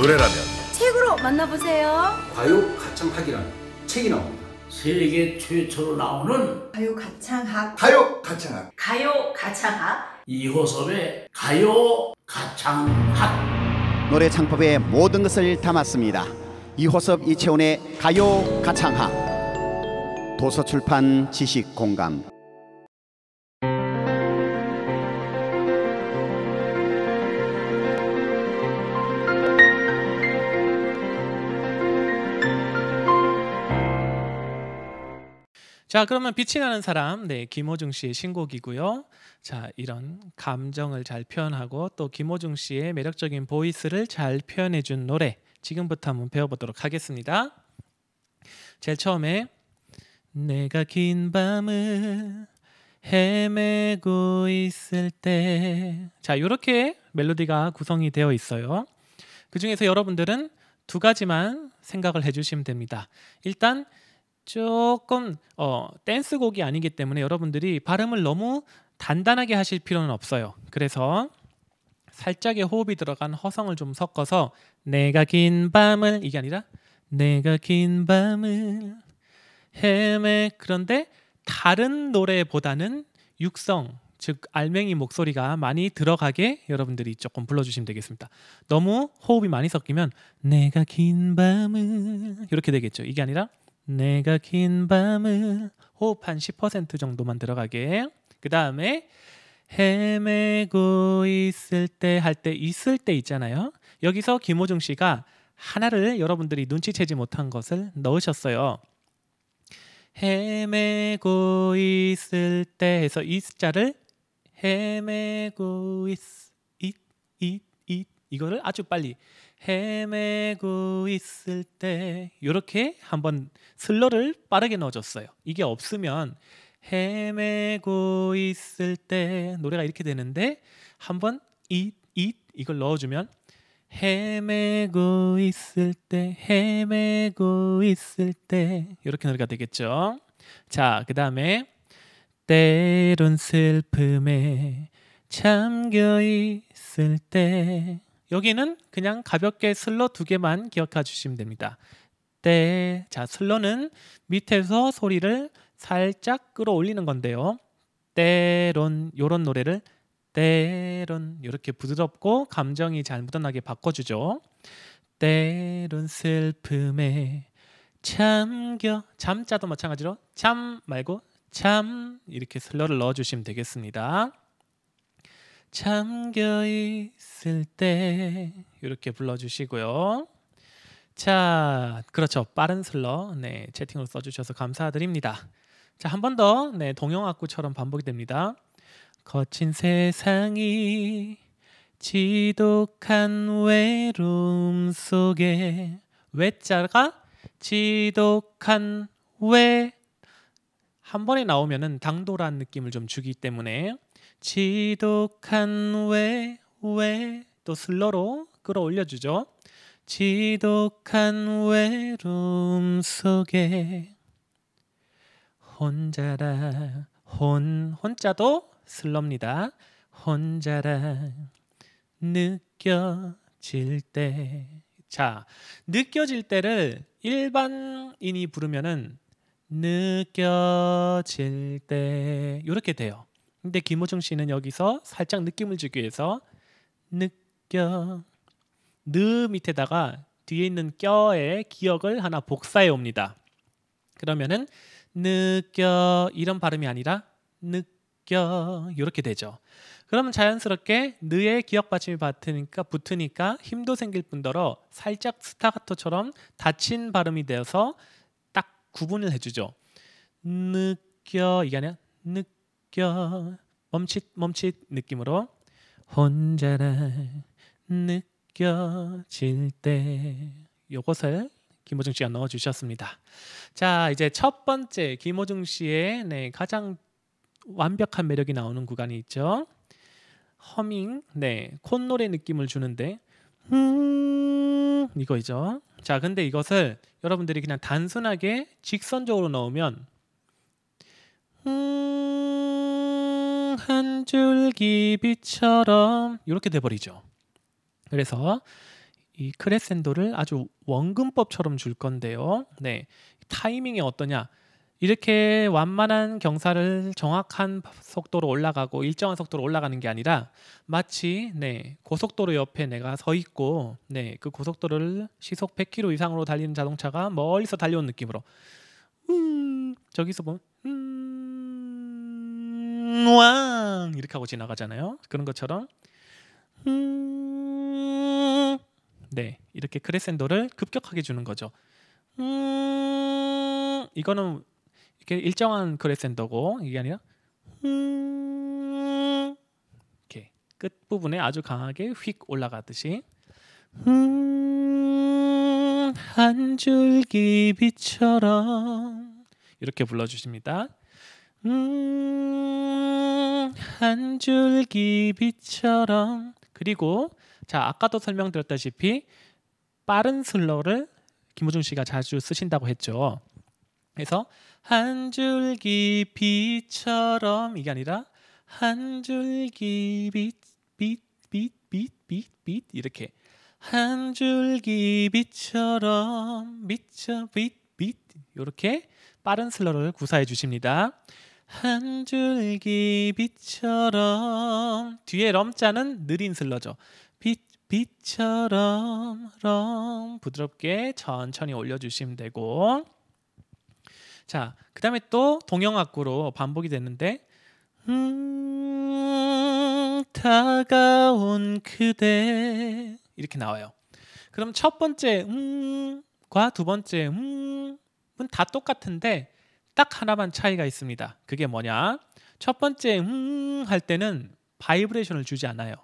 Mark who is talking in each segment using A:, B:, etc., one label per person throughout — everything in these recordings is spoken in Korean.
A: 노래라면 책으로 만나보세요. 과요 가창학이라는 책이 나옵니다. 세계 최초로 나오는 가요 가창학 가요 가창학 가요 가창학 이호섭의 가요 가창학 노래 창법의 모든 것을 담았습니다. 이호섭 이채훈의 가요 가창학 도서출판 지식공감 자, 그러면 빛이 나는 사람, 네, 김호중 씨의 신곡이고요. 자, 이런 감정을 잘 표현하고 또 김호중 씨의 매력적인 보이스를 잘 표현해 준 노래 지금부터 한번 배워보도록 하겠습니다. 제일 처음에 내가 긴 밤을 헤매고 있을 때 자, 이렇게 멜로디가 구성이 되어 있어요. 그 중에서 여러분들은 두 가지만 생각을 해주시면 됩니다. 일단 조금 어, 댄스곡이 아니기 때문에 여러분들이 발음을 너무 단단하게 하실 필요는 없어요. 그래서 살짝의 호흡이 들어간 허성을 좀 섞어서 내가 긴 밤을 이게 아니라 내가 긴 밤을 헤매 그런데 다른 노래보다는 육성 즉 알맹이 목소리가 많이 들어가게 여러분들이 조금 불러주시면 되겠습니다. 너무 호흡이 많이 섞이면 내가 긴 밤을 이렇게 되겠죠. 이게 아니라 내가 긴 밤을 호흡 한 10% 정도만 들어가게. 그 다음에 헤매고 있을 때 할 때 있을 때 있잖아요. 여기서 김호중 씨가 하나를 여러분들이 눈치채지 못한 것을 넣으셨어요. 헤매고 있을 때 해서 이자를 숫 헤매고 있, 있, 있, 있 이거를 아주 빨리 헤매고 있을 때 이렇게 한번 슬러를 빠르게 넣어줬어요. 이게 없으면 헤매고 있을 때 노래가 이렇게 되는데 한번 잇잇 이걸 넣어주면 헤매고 있을 때 헤매고 있을 때 이렇게 노래가 되겠죠. 자, 그 다음에 때론 슬픔에 잠겨 있을 때 여기는 그냥 가볍게 슬러 두 개만 기억해 주시면 됩니다. 때. 자, 슬러는 밑에서 소리를 살짝 끌어올리는 건데요. 때론 요런 노래를 때론 이렇게 부드럽고 감정이 잘 묻어나게 바꿔주죠. 때론 슬픔에 잠겨 잠자도 마찬가지로 잠 말고 참 이렇게 슬러를 넣어주시면 되겠습니다. 잠겨 있을 때 이렇게 불러주시고요. 자, 그렇죠. 빠른 슬러 네 채팅으로 써주셔서 감사드립니다. 자, 한 번더 네, 동영 악구처럼 반복이 됩니다. 거친 세상이 지독한 외로움 속에 외자가 지독한 외 한 번에 나오면은 당돌한 느낌을 좀 주기 때문에 지독한 왜왜 또 슬러로 끌어올려 주죠. 지독한 외로움 속에 혼자라 혼 혼자도 슬럽니다. 혼자라 느껴질 때. 자, 느껴질 때를 일반인이 부르면은 느껴질 때 이렇게 돼요. 근데 김호중 씨는 여기서 살짝 느낌을 주기 위해서 느껴 느 밑에다가 뒤에 있는 껴의 기억을 하나 복사해 옵니다. 그러면은 느껴 이런 발음이 아니라 느껴 이렇게 되죠. 그러면 자연스럽게 느의 기억 받침이 붙으니까 붙으니까 힘도 생길 뿐더러 살짝 스타가토처럼 닫힌 발음이 되어서 딱 구분을 해주죠. 느껴 이게 아니라 느껴 느껴 멈칫 멈칫 느낌으로 혼자라 느껴질 때 요것을 김호중 씨가 넣어주셨습니다. 자 이제 첫 번째 김호중 씨의 네, 가장 완벽한 매력이 나오는 구간이 있죠. 허밍, 네 콧노래 느낌을 주는데 음 이거이죠. 자 근데 이것을 여러분들이 그냥 단순하게 직선적으로 넣으면 음한 줄기 빛처럼 이렇게 돼버리죠. 그래서 이 크레센도를 아주 원근법처럼 줄 건데요. 네, 타이밍이 어떠냐? 이렇게 완만한 경사를 정확한 속도로 올라가고 일정한 속도로 올라가는 게 아니라 마치 네 고속도로 옆에 내가 서 있고 네그 고속도로를 시속 100km 이상으로 달리는 자동차가 멀리서 달려온 느낌으로 음 저기서 보면 음 왕왕 이렇게 하고 지나가잖아요. 그런 것처럼 음, 네 이렇게 크레센도를 급격하게 주는 거죠. 음, 이거는 이렇게 일정한 크레센도고 이게 아니라 음, 이렇게 끝 부분에 아주 강하게 휙 올라가듯이 음, 한 줄기 빛처럼 이렇게 불러주십니다. 음, 한 줄기 빛처럼 그리고 자 아까도 설명드렸다시피 빠른 슬러를 김호중 씨가 자주 쓰신다고 했죠. 그래서 한 줄기 빛처럼 이게 아니라 한 줄기 빛 빛 빛 빛 빛 빛 이렇게 한 줄기 빛처럼 빛처 빛빛 이렇게 빠른 슬러를 구사해 주십니다. 한 줄기 빛처럼 뒤에 럼자는 느린 슬러죠. 빛 빛처럼 럼 부드럽게 천천히 올려주시면 되고 자그 다음에 또 동영악구로 반복이 되는데 음 다가온 그대 이렇게 나와요. 그럼 첫 번째 음과 두 번째 음은 다 똑같은데 딱 하나만 차이가 있습니다. 그게 뭐냐? 첫 번째 음할 음, 때는 바이브레이션을 주지 않아요.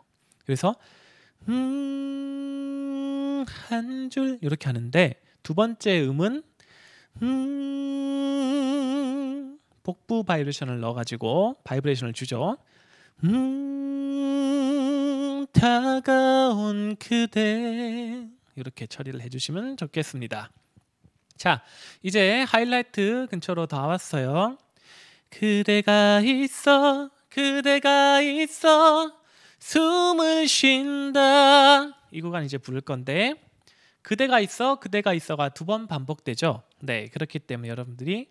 A: 그래서 음한줄 음, 이렇게 하는데 두 번째 음은 음 복부 바이브레이션을 넣어 가지고 바이브레이션을 주죠. 음 다가온 그대 이렇게 처리를 해 주시면 좋겠습니다. 자, 이제 하이라이트 근처로 다 왔어요. 그대가 있어, 그대가 있어, 숨을 쉰다. 이 구간 이제 부를 건데, 그대가 있어, 그대가 있어가 두 번 반복되죠. 네, 그렇기 때문에 여러분들이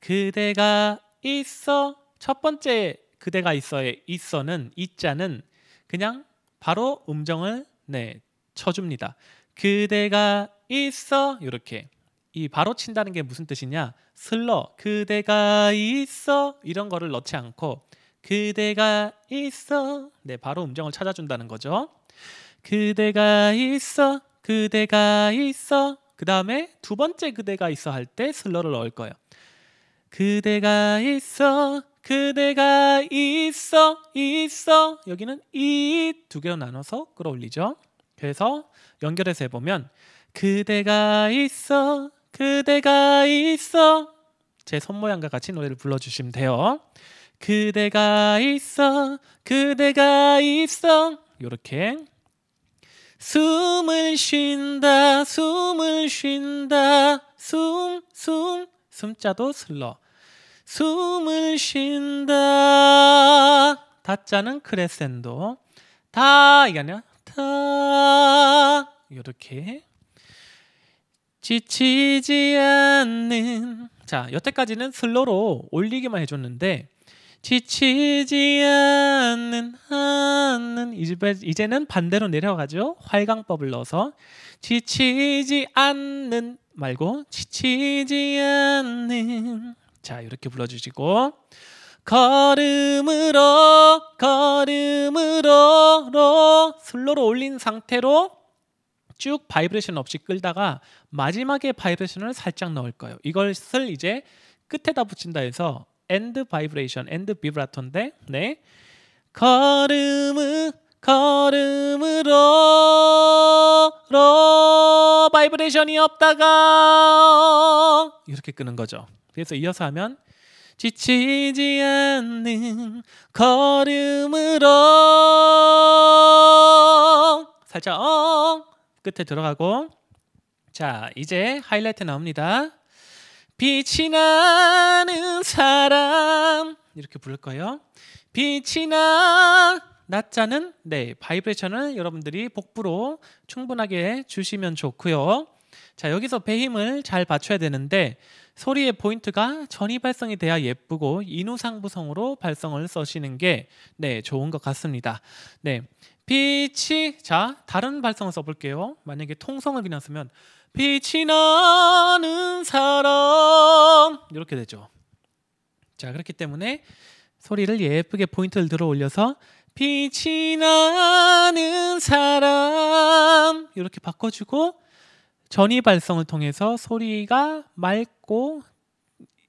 A: 그대가 있어 첫 번째 그대가 있어의 있어는 있자는 그냥 바로 음정을 네 쳐줍니다. 그대가 있어 이렇게 이 바로 친다는 게 무슨 뜻이냐? 슬러 그대가 있어 이런 거를 넣지 않고 그대가 있어 네 바로 음정을 찾아준다는 거죠. 그대가 있어 그대가 있어 그 다음에 두 번째 그대가 있어 할 때 슬러를 넣을 거예요. 그대가 있어 그대가 있어 있어 여기는 이 두 개로 나눠서 끌어올리죠. 그래서 연결해서 해보면 그대가 있어 그대가 있어 제 손모양과 같이 노래를 불러주시면 돼요 그대가 있어 그대가 있어 요렇게 숨을 쉰다 숨을 쉰다 숨 숨 숨자도 슬러 숨을 쉰다 다자는 크레센도 다 이게 아니라 다 요렇게 지치지 않는 자 여태까지는 슬로로 올리기만 해줬는데 지치지 않는 않는 이제는 반대로 내려가죠 활강법을 넣어서 지치지 않는 말고 지치지 않는 자 이렇게 불러주시고 걸음으로 걸음으로 로 슬로로 올린 상태로 쭉 바이브레이션 없이 끌다가 마지막에 바이브레이션을 살짝 넣을 거예요. 이것을 이제 끝에다 붙인다 해서 end vibration, e n 인데 네. 걸음을 걸음으로 로 바이브레이션이 없다가 이렇게 끄는 거죠. 그래서 이어서 하면 지치지 않는 걸음으로 살짝 엉 끝에 들어가고 자 이제 하이라이트 나옵니다. 빛이 나는 사람 이렇게 부를 거예요. 빛이 나 낮자는 네 바이브레이션을 여러분들이 복부로 충분하게 주시면 좋고요. 자 여기서 배 힘을 잘 받쳐야 되는데 소리의 포인트가 전이 발성이 돼야 예쁘고 인후상부성으로 발성을 써시는 게네 좋은 것 같습니다. 네 빛이 자 다른 발성을 써볼게요. 만약에 통성을 그냥 쓰면 빛이 나는 사랑 이렇게 되죠. 자 그렇기 때문에 소리를 예쁘게 포인트를 들어 올려서 빛이 나는 사람 이렇게 바꿔주고 전이 발성을 통해서 소리가 맑고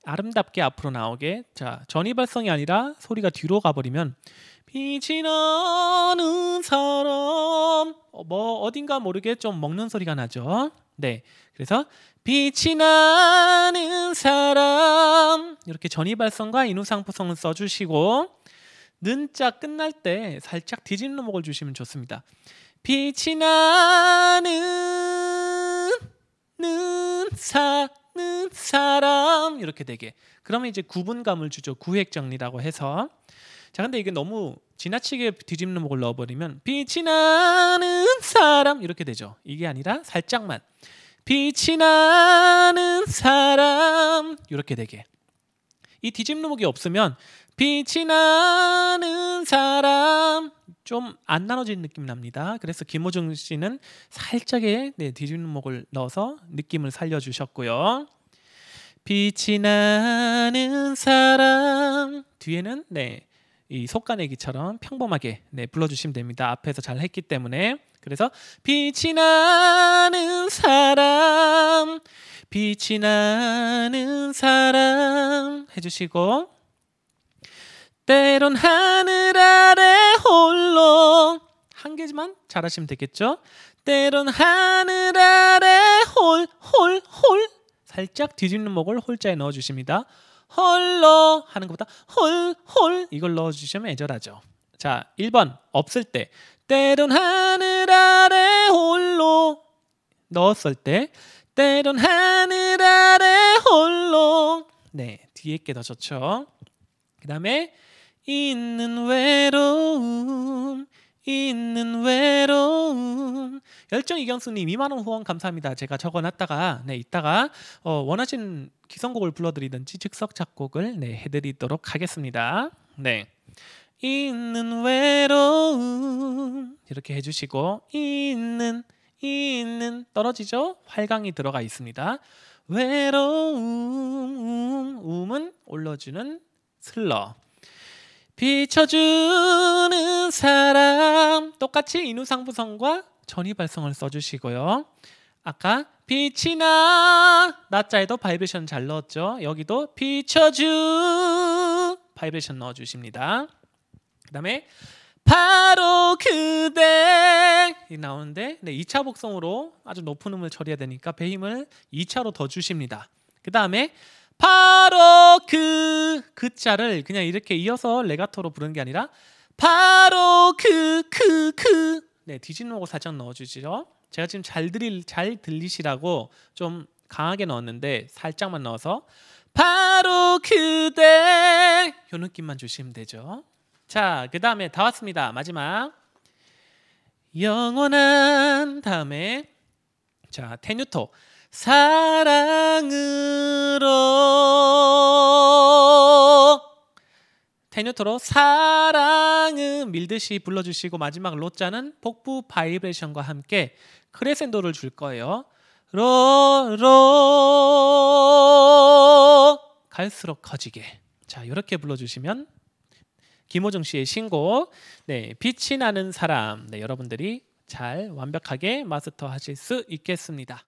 A: 아름답게 앞으로 나오게 자 전이 발성이 아니라 소리가 뒤로 가버리면 이 지나는 사람 어, 뭐 어딘가 모르게 좀 먹는 소리가 나죠. 네, 그래서 빛이 나는 사람 이렇게 전이발성과 인후상포성을 써주시고 는자 끝날 때 살짝 뒤집는 목을 주시면 좋습니다. 빛이 나는 는 사, 는 사람 이렇게 되게 그러면 이제 구분감을 주죠. 구획정리라고 해서 자, 근데 이게 너무 지나치게 뒤집는 목을 넣어버리면 빛이 나는 사람 이렇게 되죠. 이게 아니라 살짝만 빛이 나는 사람 이렇게 되게 이 뒤집는 목이 없으면 빛이 나는 사람 좀 안 나눠진 느낌 납니다. 그래서 김호중 씨는 살짝의 네, 뒤집는 목을 넣어서 느낌을 살려주셨고요. 빛이 나는 사람 뒤에는 네이 속가내기처럼 평범하게 네, 불러주시면 됩니다. 앞에서 잘 했기 때문에 그래서 빛이 나는 사람 빛이 나는 사람 해주시고 때론 하늘 아래 홀로 한 개지만 잘하시면 되겠죠. 때론 하늘 아래 홀 홀, 홀. 살짝 뒤집는 목을 홀자에 넣어주십니다. 홀로 하는 것보다 홀 홀 이걸 넣어주시면 애절하죠. 자 1번 없을 때 때론 하늘 아래 홀로 넣었을 때 때론 하늘 아래 홀로 네 뒤에 게더 좋죠. 그 다음에 있는 외로움 있는 외로움 열정 이경수님 2만 원 후원 감사합니다. 제가 적어놨다가 네 이따가 어, 원하신 기성곡을 불러드리든지 즉석 작곡을 네 해드리도록 하겠습니다. 네. 있는 외로움 이렇게 해주시고 있는 있는 떨어지죠 활강이 들어가 있습니다 외로움 음, 음은 올려주는 슬러 비춰주는 사람 똑같이 인우상부성과 전이발성을 써주시고요. 아까 빛이 나 낮자에도 바이브레이션 잘 넣었죠. 여기도 비춰주 바이브레이션 넣어주십니다. 그 다음에 바로 그대 이 나오는데 네, 2차 복성으로 아주 높은 음을 처리해야 되니까 배 힘을 2차로 더 주십니다. 그 다음에 바로 그 그자를 그냥 이렇게 이어서 레가토로 부르는 게 아니라 바로 그 그 그네뒤집는고 살짝 넣어주지요. 제가 지금 잘 들릴 잘 들리시라고 좀 강하게 넣었는데 살짝만 넣어서 바로 그대 요 느낌만 주시면 되죠. 자, 그 다음에 다 왔습니다. 마지막 영원한 다음에 자 테뉴토 사랑으로 테뉴토로 사랑은 밀듯이 불러주시고 마지막 로자는 복부 바이브레이션과 함께 크레센도를 줄 거예요. 로로 갈수록 커지게 자 이렇게 불러주시면 김호중 씨의 신곡 네 빛이 나는 사람 네 여러분들이 잘 완벽하게 마스터하실 수 있겠습니다.